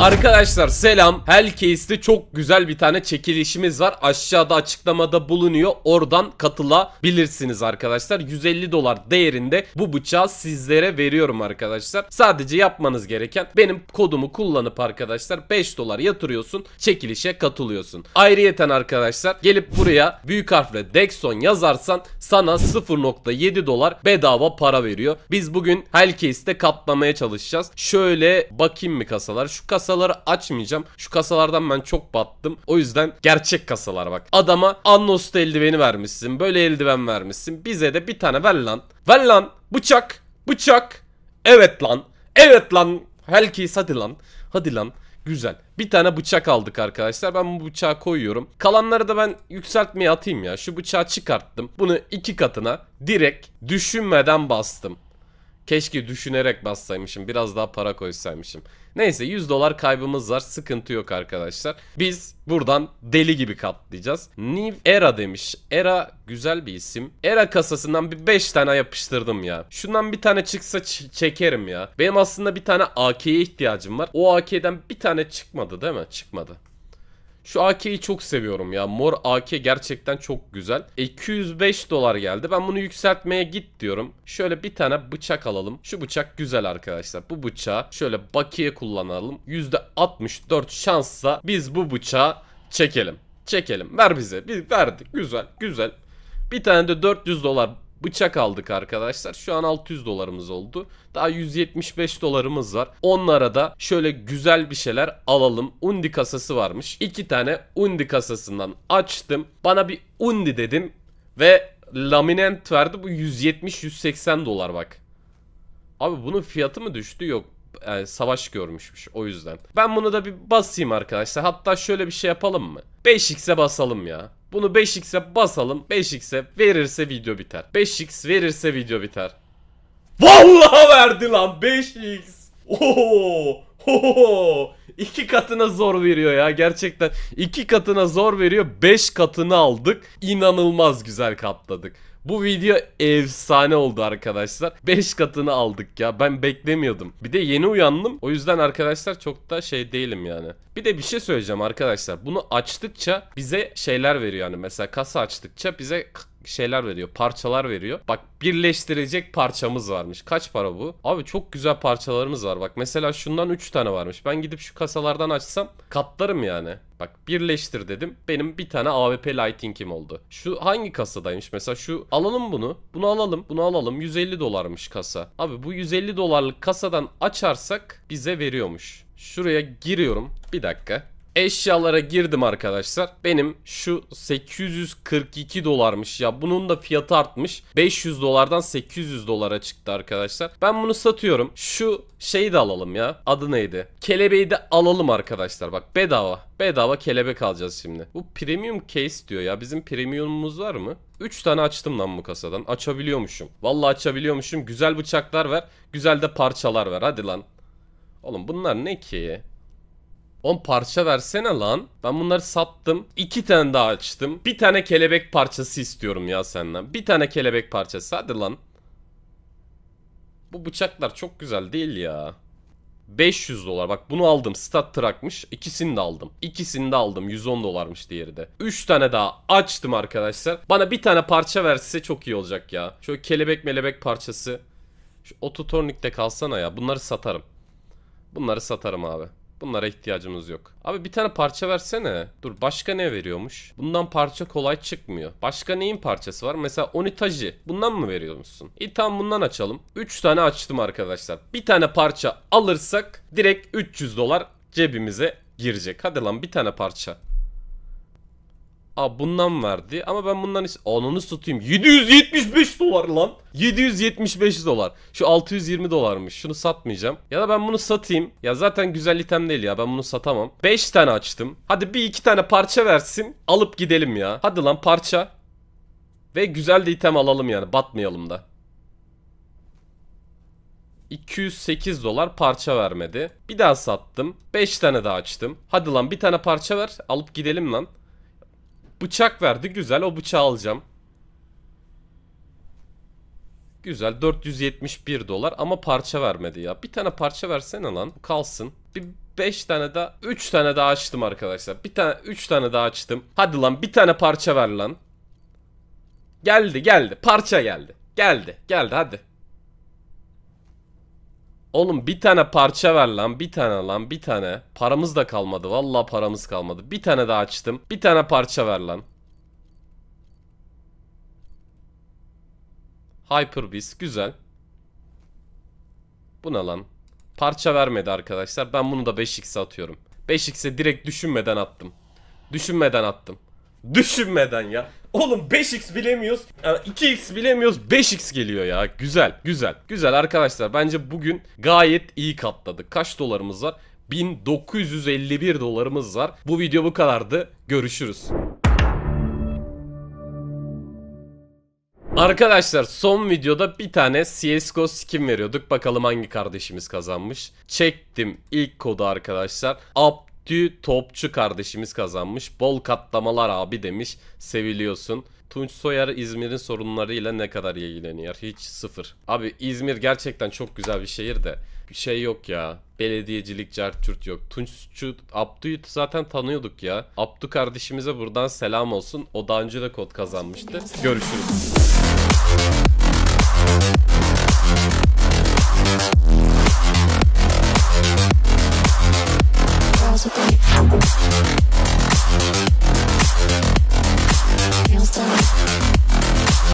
Arkadaşlar selam. Hellcase'de çok güzel bir tane çekilişimiz var. Aşağıda açıklamada bulunuyor. Oradan katılabilirsiniz arkadaşlar. 150 dolar değerinde bu bıçağı sizlere veriyorum arkadaşlar. Sadece yapmanız gereken benim kodumu kullanıp arkadaşlar 5 dolar yatırıyorsun. Çekilişe katılıyorsun. Ayrıyeten arkadaşlar gelip buraya büyük harfle Dexon yazarsan sana 0.7 dolar bedava para veriyor. Biz bugün Hellcase'de katlamaya çalışacağız. Şöyle bakayım mı kasalar? Şu kasalar kasaları açmayacağım. Şu kasalardan ben çok battım. O yüzden gerçek kasalar bak. Adama anosta eldiveni vermişsin. Böyle eldiven vermişsin. Bize de bir tane ver lan. Ver lan. Bıçak. Bıçak. Evet lan. Evet lan. Helkis hadi lan. Hadi lan. Güzel. Bir tane bıçak aldık arkadaşlar. Ben bu bıçağı koyuyorum. Kalanları da ben yükseltmeye atayım ya. Şu bıçağı çıkarttım. Bunu iki katına direkt düşünmeden bastım. Keşke düşünerek bassaymışım. Biraz daha para koysaymışım. Neyse 100 dolar kaybımız var. Sıkıntı yok arkadaşlar. Biz buradan deli gibi katlayacağız. New Era demiş. Era güzel bir isim. Era kasasından bir 5 tane yapıştırdım ya. Şundan bir tane çıksa çekerim ya. Benim aslında bir tane AK'ye ihtiyacım var. O AK'den bir tane çıkmadı değil mi? Çıkmadı. Şu AK'yi çok seviyorum ya. Mor AK gerçekten çok güzel. 205 dolar geldi. Ben bunu yükseltmeye git diyorum. Şöyle bir tane bıçak alalım. Şu bıçak güzel arkadaşlar. Bu bıçağı şöyle bakiye kullanalım. %64 şansla biz bu bıçağı çekelim. Çekelim. Ver bize. verdik. Güzel. Güzel. Bir tane de 400 dolar bıçak aldık arkadaşlar. Şu an 600 dolarımız oldu. Daha 175 dolarımız var. Onlara da şöyle güzel bir şeyler alalım. Undi kasası varmış. İki tane undi kasasından açtım. Bana bir undi dedim. Ve laminent verdi. Bu 170-180 dolar bak. Abi bunun fiyatı mı düştü? Yok yani savaş görmüşmüş o yüzden. Ben bunu da bir basayım arkadaşlar. Hatta şöyle bir şey yapalım mı? 5x'e basalım ya. Bunu 5x'e basalım. 5x'e verirse video biter. 5x verirse video biter. Vallahi verdi lan 5x. Oo! Oho! İki katına zor veriyor ya gerçekten. İki katına zor veriyor. Beş katını aldık. İnanılmaz güzel katladık. Bu video efsane oldu arkadaşlar. 5 katını aldık ya. Ben beklemiyordum. Bir de yeni uyandım. O yüzden arkadaşlar çok da şey değilim yani. Bir de bir şey söyleyeceğim arkadaşlar. Bunu açtıkça bize şeyler veriyor yani. Mesela kasa açtıkça bize şeyler veriyor. Parçalar veriyor. Bak birleştirecek parçamız varmış. Kaç para bu? Abi çok güzel parçalarımız var. Bak mesela şundan 3 tane varmış. Ben gidip şu kasalardan açsam katlarım yani. Bak birleştir dedim. Benim bir tane AWP Lighting'im oldu. Şu hangi kasadaymış? Mesela şu alalım bunu. Bunu alalım. Bunu alalım. 150 dolarmış kasa. Abi bu 150 dolarlık kasadan açarsak bize veriyormuş. Şuraya giriyorum. Bir dakika. Eşyalara girdim arkadaşlar. Benim şu 842 dolarmış ya. Bunun da fiyatı artmış. 500 dolardan 800 dolara çıktı arkadaşlar. Ben bunu satıyorum. Şu şeyi de alalım ya. Adı neydi? Kelebeği de alalım arkadaşlar. Bak bedava. Bedava kelebek alacağız şimdi. Bu premium case diyor ya. Bizim premiumumuz var mı? 3 tane açtım lan bu kasadan. Açabiliyormuşum. Vallahi açabiliyormuşum. Güzel bıçaklar ver. Güzel de parçalar ver. Hadi lan. Oğlum bunlar ne ki? On parça versene lan. Ben bunları sattım. İki tane daha açtım. Bir tane kelebek parçası istiyorum ya senden. Bir tane kelebek parçası. Hadi lan. Bu bıçaklar çok güzel değil ya. 500 dolar. Bak bunu aldım. Stat Truck'mış. İkisini de aldım. İkisini de aldım. 110 dolarmış diğeri de. 3 tane daha açtım arkadaşlar. Bana bir tane parça verse çok iyi olacak ya. Şöyle kelebek melebek parçası. Şu ototornikte kalsana ya. Bunları satarım. Bunları satarım abi. Bunlara ihtiyacımız yok. Abi bir tane parça versene. Dur başka ne veriyormuş? Bundan parça kolay çıkmıyor. Başka neyin parçası var? Mesela onitaji. Bundan mı veriyor musun? İyi tamam bundan açalım. 3 tane açtım arkadaşlar. Bir tane parça alırsak direkt 300 dolar cebimize girecek. Hadi lan bir tane parça. Aa bundan verdi ama ben bundan onunu tutayım 775 dolar lan. 775 dolar. Şu 620 dolarmış. Şunu satmayacağım. Ya da ben bunu satayım. Ya zaten güzel item değil ya. Ben bunu satamam. 5 tane açtım. Hadi bir iki tane parça versin. Alıp gidelim ya. Hadi lan parça. Ve güzel de item alalım yani. Batmayalım da. 208 dolar parça vermedi. Bir daha sattım. 5 tane daha açtım. Hadi lan bir tane parça ver. Alıp gidelim lan. Bıçak verdi. Güzel. O bıçağı alacağım. Güzel 471 dolar ama parça vermedi ya. Bir tane parça versene lan. Kalsın. Bir 5 tane daha 3 tane daha açtım arkadaşlar. Bir tane 3 tane daha açtım. Hadi lan bir tane parça ver lan. Geldi geldi. Parça geldi. Geldi. Geldi hadi. Oğlum bir tane parça ver lan. Bir tane lan bir tane. Paramız da kalmadı. Valla paramız kalmadı. Bir tane daha açtım. Bir tane parça ver lan. Hyper Güzel. Bu ne lan? Parça vermedi arkadaşlar. Ben bunu da 5x'e atıyorum. 5x'e direkt düşünmeden attım. Düşünmeden attım. Düşünmeden ya. Oğlum 5x bilemiyoruz. Yani 2x bilemiyoruz. 5x geliyor ya. Güzel. Güzel. Güzel arkadaşlar. Bence bugün gayet iyi katladık. Kaç dolarımız var? 1951 dolarımız var. Bu video bu kadardı. Görüşürüz. Arkadaşlar son videoda bir tane CSGO skin veriyorduk. Bakalım hangi kardeşimiz kazanmış. Çektim ilk kodu arkadaşlar. Up Tü Topçu kardeşimiz kazanmış. Bol katlamalar abi demiş. Seviliyorsun. Tunç Soyer İzmir'in sorunlarıyla ne kadar ilgileniyor? Hiç sıfır. Abi İzmir gerçekten çok güzel bir şehir de bir şey yok ya. Belediyecilik, cartçurt yok. Tunççu Abdü'yü zaten tanıyorduk ya. Abdü kardeşimize buradan selam olsun. O daha önce de kod kazanmıştı. Görüşürüz.